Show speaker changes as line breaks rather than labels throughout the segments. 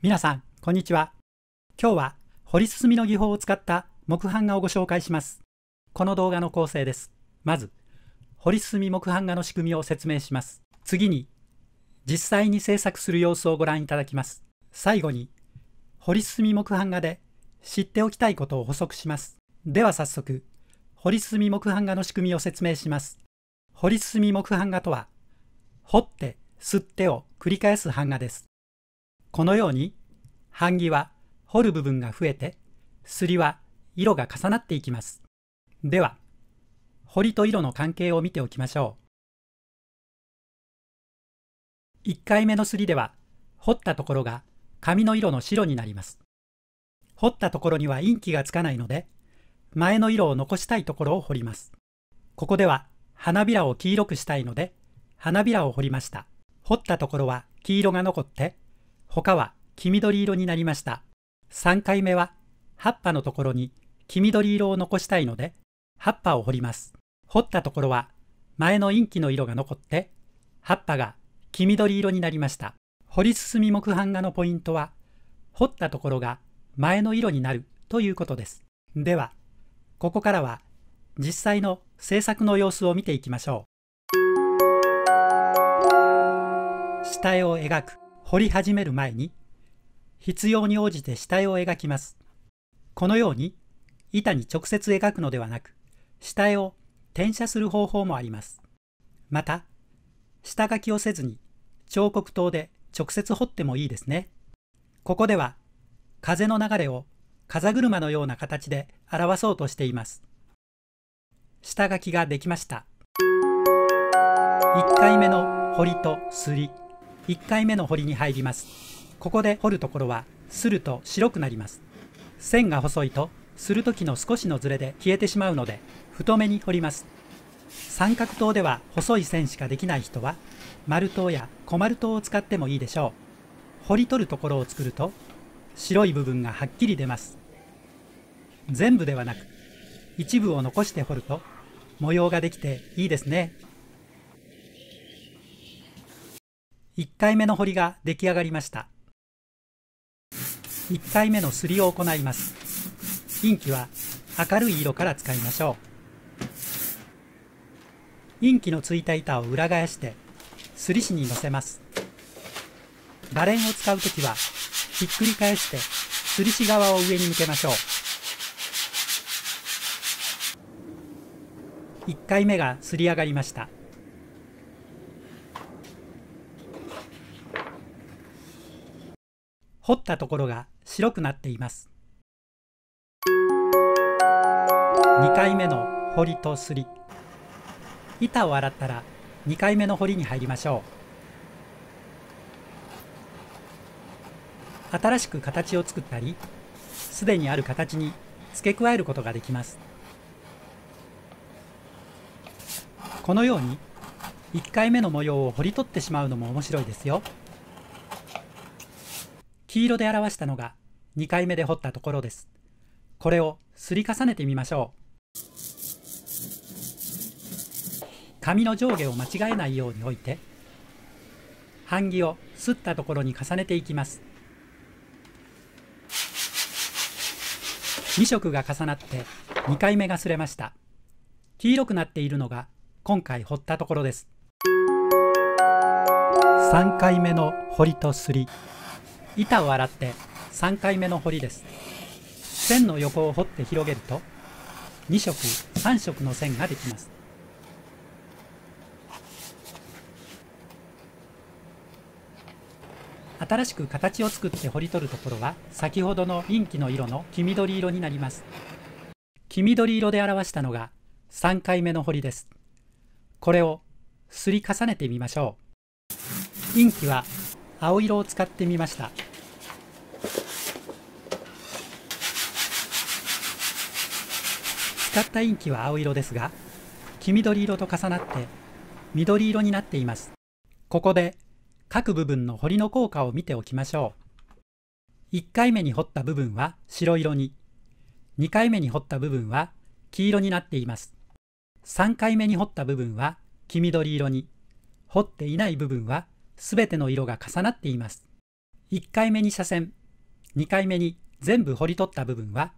皆さん、こんにちは。今日は掘り進みの技法を使った木版画をご紹介します。この動画の構成です。まず、掘り進み木版画の仕組みを説明します。次に、実際に制作する様子をご覧いただきます。最後に、掘り進み木版画で知っておきたいことを補足します。では早速、掘り進み木版画の仕組みを説明します。掘り進み木版画とは、掘って、吸ってを繰り返す版画です。このように版木は彫る部分が増えてすりは色が重なっていきますでは彫りと色の関係を見ておきましょう1回目のすりでは彫ったところが紙の色の白になります彫ったところには陰気がつかないので前の色を残したいところを彫りますここでは花びらを黄色くしたいので花びらを彫りました彫ったところは黄色が残って他は黄緑色になりました。3回目は葉っぱのところに黄緑色を残したいので葉っぱを掘ります。掘ったところは前のインキの色が残って葉っぱが黄緑色になりました。掘り進み木版画のポイントは掘ったところが前の色になるということです。では、ここからは実際の制作の様子を見ていきましょう。下絵を描く掘り始める前に必要に応じて下絵を描きます。このように板に直接描くのではなく下絵を転写する方法もあります。また下書きをせずに彫刻刀で直接掘ってもいいですね。ここでは風の流れを風車のような形で表そうとしています。下書きができました。1回目の彫りとすり。1回目の堀に入りますここで掘るところはすると白くなります線が細いとする時の少しのズレで消えてしまうので太めに掘ります三角刀では細い線しかできない人は丸刀や小丸刀を使ってもいいでしょう掘り取るところを作ると白い部分がはっきり出ます全部ではなく一部を残して掘ると模様ができていいですね1回目の彫りが出来上がりました1回目のすりを行います陰気は明るい色から使いましょう陰気のついた板を裏返してすりしに乗せますバレンを使うときはひっくり返してすりし側を上に向けましょう1回目がすり上がりました掘ったところが白くなっています2回目の掘りとすり板を洗ったら2回目の掘りに入りましょう新しく形を作ったりすでにある形に付け加えることができますこのように1回目の模様を掘り取ってしまうのも面白いですよ黄色で表したのが2回目で掘ったところですこれをすり重ねてみましょう紙の上下を間違えないように置いて版木をすったところに重ねていきます2色が重なって2回目がすれました黄色くなっているのが今回掘ったところです3回目の掘りとすり板を洗って3回目の彫りです線の横を掘って広げると2色3色の線ができます新しく形を作って彫り取るところは先ほどのインキの色の黄緑色になります黄緑色で表したのが3回目の彫りですこれをすり重ねてみましょうインキは青色を使ってみました使ったインキは青色ですが黄緑色と重なって緑色になっていますここで各部分の彫りの効果を見ておきましょう1回目に彫った部分は白色に2回目に彫った部分は黄色になっています3回目に彫った部分は黄緑色に彫っていない部分は全ての色が重なっています1回目に斜線2回目に全部彫り取った部分は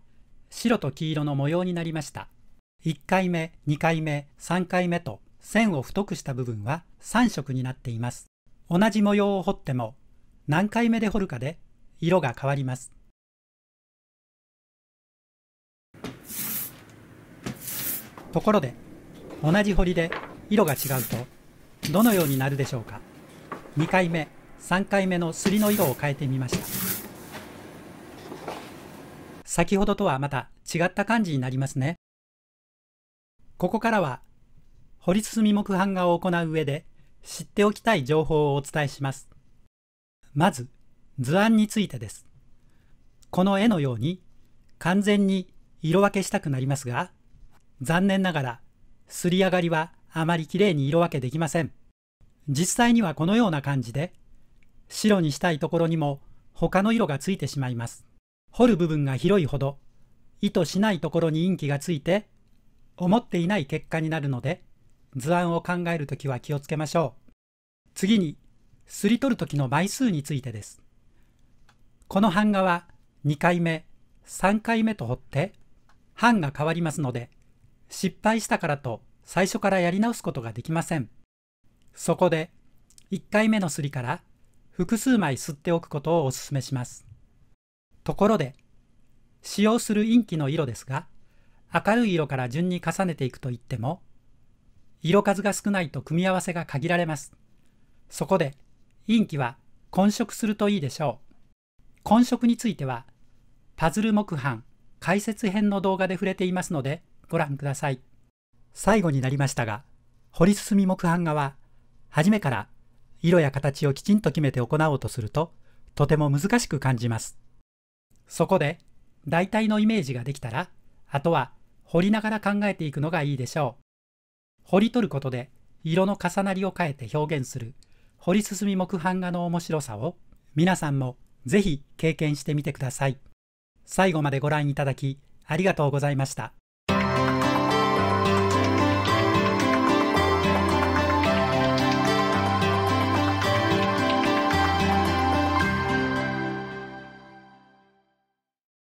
白と黄色の模様になりました1回目2回目3回目と線を太くした部分は3色になっています同じ模様を彫っても何回目で彫るかで色が変わりますところで同じ彫りで色が違うとどのようになるでしょうか2回目3回目のすりの色を変えてみました先ほどとはまた違った感じになりますね。ここからは、掘り進み木版画を行う上で知っておきたい情報をお伝えします。まず、図案についてです。この絵のように完全に色分けしたくなりますが、残念ながら、すり上がりはあまりきれいに色分けできません。実際にはこのような感じで、白にしたいところにも他の色がついてしまいます。掘る部分が広いほど意図しないところに陰気がついて思っていない結果になるので図案を考えるときは気をつけましょう次にすり取る時の枚数についてですこの版画は2回目3回目と彫って版が変わりますので失敗したからと最初からやり直すことができませんそこで1回目のすりから複数枚吸っておくことをお勧めしますところで、使用するインキの色ですが、明るい色から順に重ねていくといっても、色数が少ないと組み合わせが限られます。そこで、インキは混色するといいでしょう。混色については、パズル木版解説編の動画で触れていますので、ご覧ください。最後になりましたが、り進み木版画は、初めから色や形をきちんと決めて行おうとすると、とても難しく感じます。そこで大体のイメージができたら、あとは掘りながら考えていくのがいいでしょう。掘り取ることで色の重なりを変えて表現する掘り進み木版画の面白さを皆さんもぜひ経験してみてください。最後までご覧いただきありがとうございました。